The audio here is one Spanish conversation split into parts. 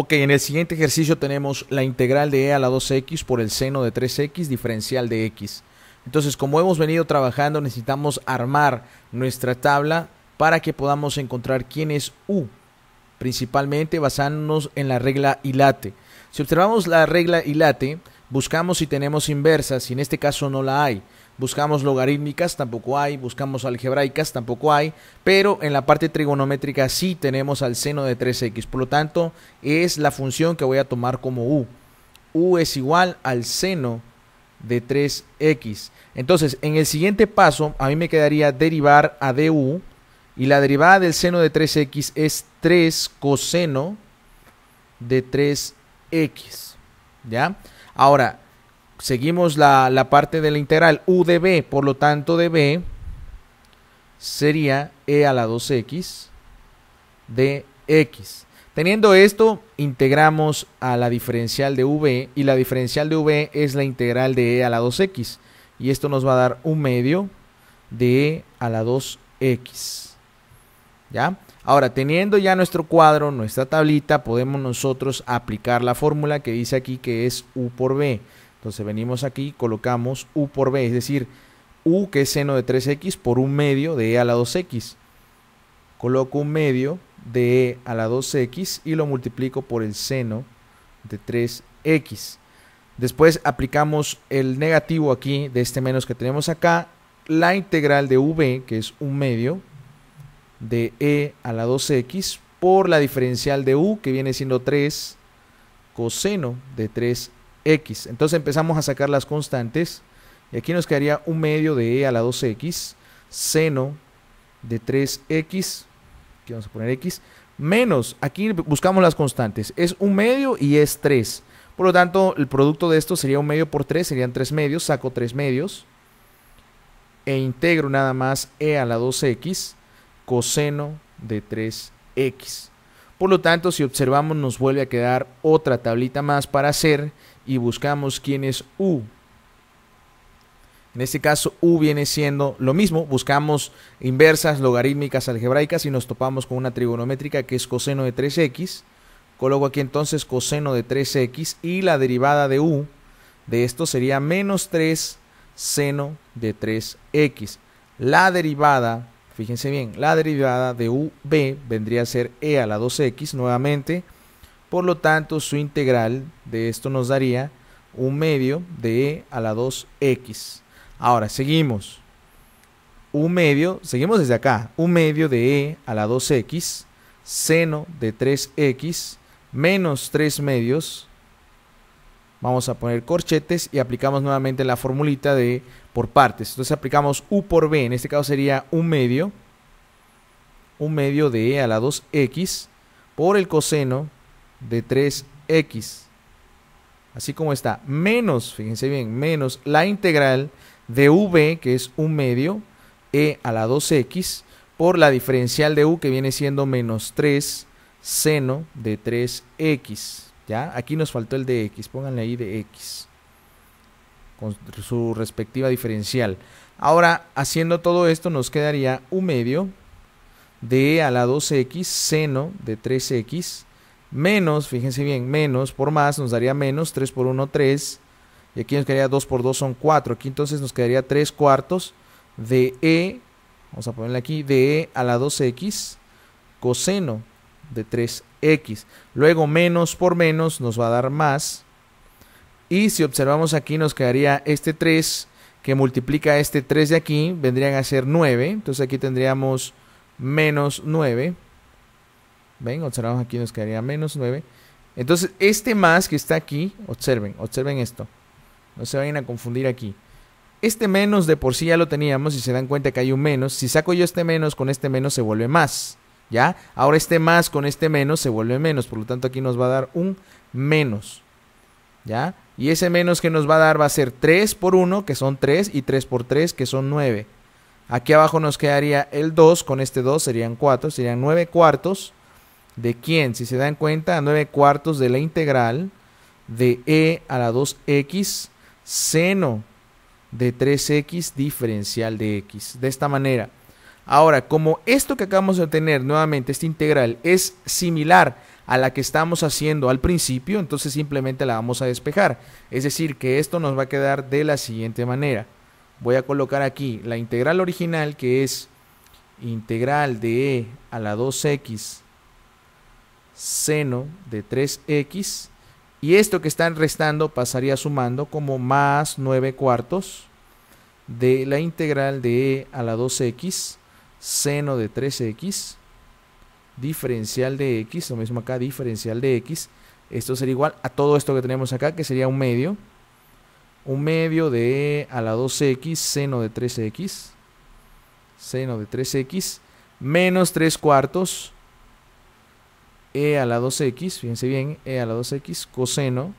Ok, en el siguiente ejercicio tenemos la integral de e a la 2x por el seno de 3x diferencial de x. Entonces, como hemos venido trabajando, necesitamos armar nuestra tabla para que podamos encontrar quién es u, principalmente basándonos en la regla hilate. Si observamos la regla hilate, buscamos si tenemos inversas, y en este caso no la hay buscamos logarítmicas, tampoco hay, buscamos algebraicas, tampoco hay, pero en la parte trigonométrica sí tenemos al seno de 3x, por lo tanto es la función que voy a tomar como u. u es igual al seno de 3x. Entonces, en el siguiente paso, a mí me quedaría derivar a du, y la derivada del seno de 3x es 3 coseno de 3x. ¿Ya? Ahora, seguimos la, parte de la integral u de b, por lo tanto de b sería e a la 2x de x. Teniendo esto, integramos a la diferencial de v y la diferencial de v es la integral de e a la 2x. Y esto nos va a dar un medio de e a la 2x. ¿Ya? Ahora, teniendo ya nuestro cuadro, nuestra tablita, podemos nosotros aplicar la fórmula que dice aquí que es u por b. Entonces venimos aquí, colocamos u por b, es decir, u que es seno de 3x por un medio de e a la 2x. Coloco un medio de e a la 2x y lo multiplico por el seno de 3x. Después aplicamos el negativo aquí de este menos que tenemos acá, la integral de v, que es un medio, de e a la 2x por la diferencial de u, que viene siendo 3 coseno de 3 x x. Entonces empezamos a sacar las constantes. Y aquí nos quedaría un medio de e a la 2x, seno de 3x, aquí vamos a poner x, menos, aquí buscamos las constantes, es un medio y es 3. Por lo tanto, el producto de esto sería un medio por 3, serían 3 medios, saco 3 medios, e integro nada más e a la 2x, coseno de 3x. Por lo tanto, si observamos, nos vuelve a quedar otra tablita más para hacer y buscamos quién es U. En este caso, U viene siendo lo mismo. Buscamos inversas logarítmicas algebraicas y nos topamos con una trigonométrica que es coseno de 3x. Coloco aquí entonces coseno de 3x y la derivada de U de esto sería menos 3 seno de 3x. La derivada, fíjense bien, la derivada de UB vendría a ser E a la 2x nuevamente por lo tanto, su integral de esto nos daría un medio de e a la 2x. Ahora, seguimos. Un medio, seguimos desde acá, un medio de e a la 2x, seno de 3x, menos 3 medios. Vamos a poner corchetes y aplicamos nuevamente la formulita de por partes. Entonces aplicamos u por b, en este caso sería un medio, un medio de e a la 2x por el coseno de 3x, así como está, menos, fíjense bien, menos la integral de v, que es un medio, e a la 2x, por la diferencial de u, que viene siendo menos 3 seno de 3x. ¿ya? Aquí nos faltó el de x, pónganle ahí de x, con su respectiva diferencial. Ahora, haciendo todo esto, nos quedaría un medio de e a la 2x seno de 3x menos, fíjense bien, menos por más nos daría menos, 3 por 1, 3. Y aquí nos quedaría 2 por 2 son 4. Aquí entonces nos quedaría 3 cuartos de E, vamos a ponerle aquí, de E a la 2X coseno de 3X. Luego menos por menos nos va a dar más. Y si observamos aquí nos quedaría este 3 que multiplica este 3 de aquí, vendrían a ser 9. Entonces aquí tendríamos menos 9 ¿Ven? Observamos aquí nos quedaría menos 9. Entonces, este más que está aquí, observen, observen esto. No se vayan a confundir aquí. Este menos de por sí ya lo teníamos, Y se dan cuenta que hay un menos. Si saco yo este menos, con este menos se vuelve más. ¿Ya? Ahora este más con este menos se vuelve menos. Por lo tanto, aquí nos va a dar un menos. ¿Ya? Y ese menos que nos va a dar va a ser 3 por 1, que son 3, y 3 por 3, que son 9. Aquí abajo nos quedaría el 2, con este 2 serían 4, serían 9 cuartos. ¿De quién? Si se dan cuenta, 9 cuartos de la integral de e a la 2x seno de 3x diferencial de x. De esta manera. Ahora, como esto que acabamos de obtener nuevamente, esta integral, es similar a la que estamos haciendo al principio, entonces simplemente la vamos a despejar. Es decir, que esto nos va a quedar de la siguiente manera. Voy a colocar aquí la integral original que es integral de e a la 2x seno de 3x y esto que están restando pasaría sumando como más 9 cuartos de la integral de e a la 2x seno de 3x diferencial de x, lo mismo acá, diferencial de x, esto sería igual a todo esto que tenemos acá, que sería un medio, un medio de e a la 2x seno de 3x, seno de 3x, menos 3 cuartos e a la 2x, fíjense bien, e a la 2x coseno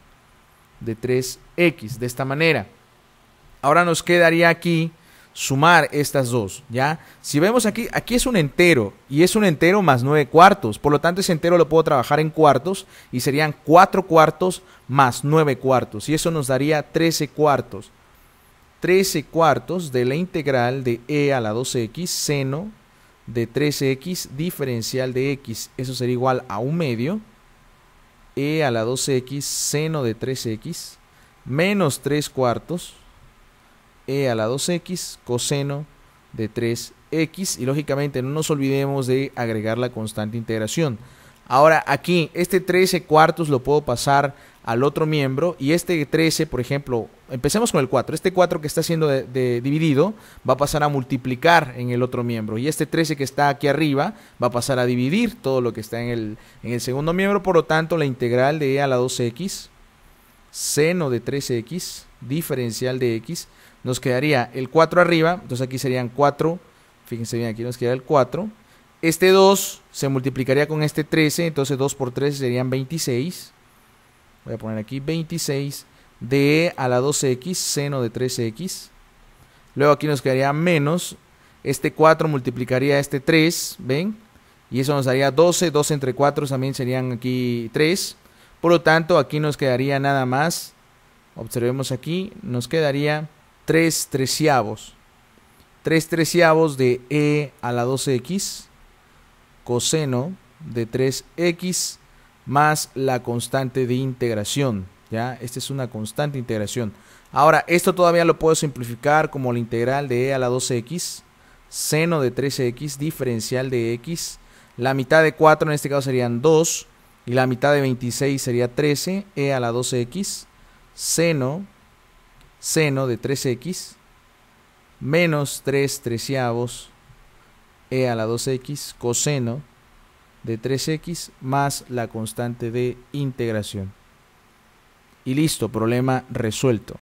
de 3x, de esta manera. Ahora nos quedaría aquí sumar estas dos, ¿ya? Si vemos aquí, aquí es un entero, y es un entero más 9 cuartos, por lo tanto ese entero lo puedo trabajar en cuartos, y serían 4 cuartos más 9 cuartos, y eso nos daría 13 cuartos. 13 cuartos de la integral de e a la 2 x seno de 3 x diferencial de x, eso sería igual a un medio, e a la 2 x seno de 3x menos 3 cuartos, e a la 2x coseno de 3x y lógicamente no nos olvidemos de agregar la constante integración. Ahora, aquí, este 13 cuartos lo puedo pasar al otro miembro y este 13, por ejemplo, empecemos con el 4. Este 4 que está siendo dividido va a pasar a multiplicar en el otro miembro y este 13 que está aquí arriba va a pasar a dividir todo lo que está en el, en el segundo miembro. Por lo tanto, la integral de e a la 2x, seno de 13x, diferencial de x, nos quedaría el 4 arriba, entonces aquí serían 4, fíjense bien, aquí nos queda el 4 este 2 se multiplicaría con este 13, entonces 2 por 13 serían 26. Voy a poner aquí 26 de e a la 12 x seno de 13 x Luego aquí nos quedaría menos. Este 4 multiplicaría este 3, ¿ven? Y eso nos daría 12. 12 entre 4 también serían aquí 3. Por lo tanto, aquí nos quedaría nada más. Observemos aquí, nos quedaría 3 treceavos. 3 treceavos de e a la 12x coseno de 3x más la constante de integración. ¿ya? Esta es una constante de integración. Ahora, esto todavía lo puedo simplificar como la integral de e a la 2 x seno de 3 x diferencial de x. La mitad de 4 en este caso serían 2 y la mitad de 26 sería 13, e a la 2 x seno, seno de 3x, menos 3 treceavos e a la 2x coseno de 3x más la constante de integración. Y listo, problema resuelto.